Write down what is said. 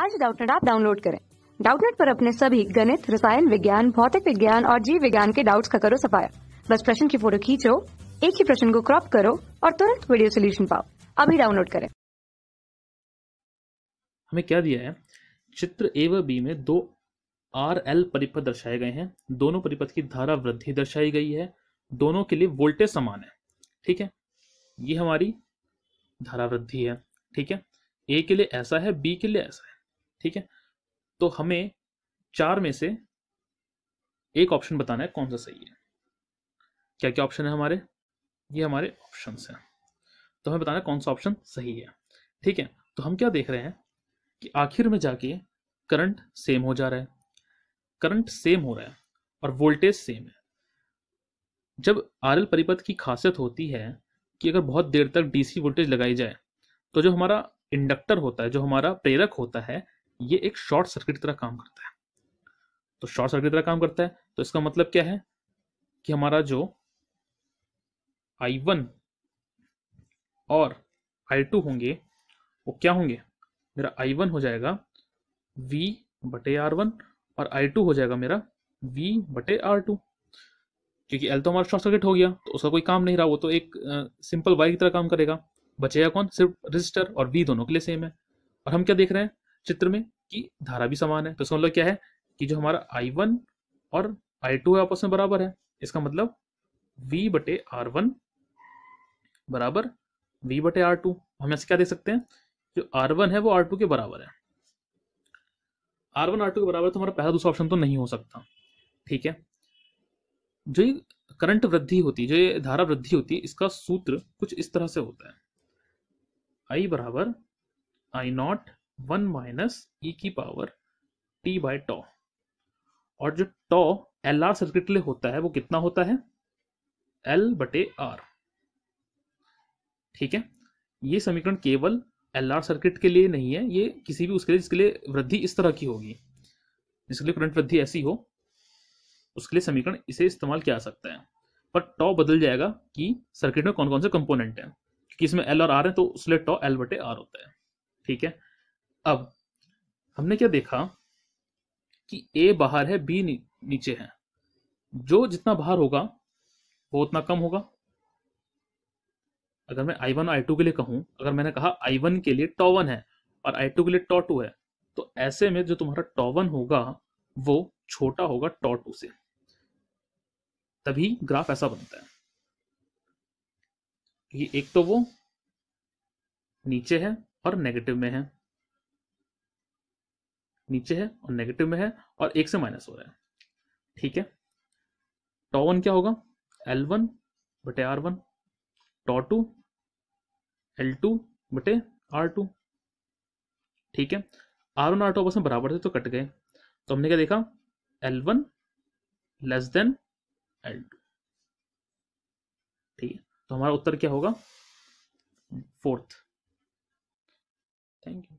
आज डाउटनेट आप डाउनलोड करें डाउटनेट पर अपने सभी गणित रसायन विज्ञान भौतिक विज्ञान और जीव विज्ञान के डाउट्स का करो सफाया बस प्रश्न की फोटो खींचो एक ही प्रश्न को क्रॉप करो और तुरंत वीडियो सोल्यूशन पाओ अभी डाउनलोड करें हमें क्या दिया है चित्र ए व बी में दो आर एल परिपथ दर्शाए गए हैं दोनों परिपथ की धारा वृद्धि दर्शाई गई है दोनों के लिए वोल्टेज समान है ठीक है ये हमारी धारा वृद्धि है ठीक है ए के लिए ऐसा है बी के लिए ऐसा है ठीक है तो हमें चार में से एक ऑप्शन बताना है कौन सा सही है क्या क्या ऑप्शन है हमारे ये हमारे ऑप्शन हैं तो हमें बताना है कौन सा ऑप्शन सही है ठीक है तो हम क्या देख रहे हैं कि आखिर में जाके करंट सेम हो जा रहा है करंट सेम हो रहा है और वोल्टेज सेम है जब आर एल परिपथ की खासियत होती है कि अगर बहुत देर तक डीसी वोल्टेज लगाई जाए तो जो हमारा इंडक्टर होता है जो हमारा प्रेरक होता है ये एक शॉर्ट सर्किट की तरह काम करता है तो शॉर्ट सर्किट की तरह काम करता है तो इसका मतलब क्या है कि हमारा जो आई वन और आई टू होंगे वो क्या होंगे मेरा आई वन हो जाएगा वी बटे आर वन और आई टू हो जाएगा मेरा वी बटे आर टू क्योंकि एल तो हमारा शॉर्ट सर्किट हो गया तो उसका कोई काम नहीं रहा वो तो एक सिंपल वायर की तरह काम करेगा बचेगा कौन सिर्फ रजिस्टर और वी दोनों के लिए सेम है और हम क्या देख रहे हैं चित्र में कि धारा भी समान है तो समझ मतलब लो क्या है कि जो हमारा आई वन और आई टू आपस में बराबर है इसका मतलब v बटे आर वन बराबर वी बटे आर टू हम ऐसे क्या देख सकते हैं जो आर वन है वो आर टू के बराबर है आर वन आर टू के बराबर तो हमारा पहला दूसरा ऑप्शन तो नहीं हो सकता ठीक है जो ये करंट वृद्धि होती है जो ये धारा वृद्धि होती है इसका सूत्र कुछ इस तरह से होता है आई बराबर I naught one minus E की पावर टी बाय टॉ और जो टॉ एल आर सर्किट के लिए होता है वो कितना होता है एल बटे आर ठीक है ये समीकरण केवल एल आर सर्किट के लिए नहीं है ये किसी भी उसके लिए जिसके लिए वृद्धि इस तरह की होगी जिसके लिए करंट वृद्धि ऐसी हो उसके लिए समीकरण इसे इस्तेमाल किया जा सकता है पर टॉ बदल जाएगा कि सर्किट में कौन कौन से कंपोनेंट हैं क्योंकि इसमें एल और आर है तो उसके लिए टॉ एल बटे आर होता है ठीक है अब हमने क्या देखा कि ए बाहर है बी नी, नीचे है जो जितना बाहर होगा वो उतना कम होगा अगर मैं आई वन और आई टू के लिए कहूं अगर मैंने कहा आई वन के लिए टॉ वन है और आई टू के लिए टॉ टू है तो ऐसे में जो तुम्हारा टॉ वन होगा वो छोटा होगा टॉ टू से तभी ग्राफ ऐसा बनता है ये एक तो वो नीचे है और नेगेटिव में है नीचे है और नेगेटिव में है और एक से माइनस हो रहा है ठीक है टॉ वन क्या होगा एल वन बटे R one tau two L two बटे आर टू ठीक है आर वन आर टू आपस में बराबर थे तो कट गए तो हमने क्या देखा L one less than L two ठीक है तो हमारा उत्तर क्या होगा फोर्थ थैंक यू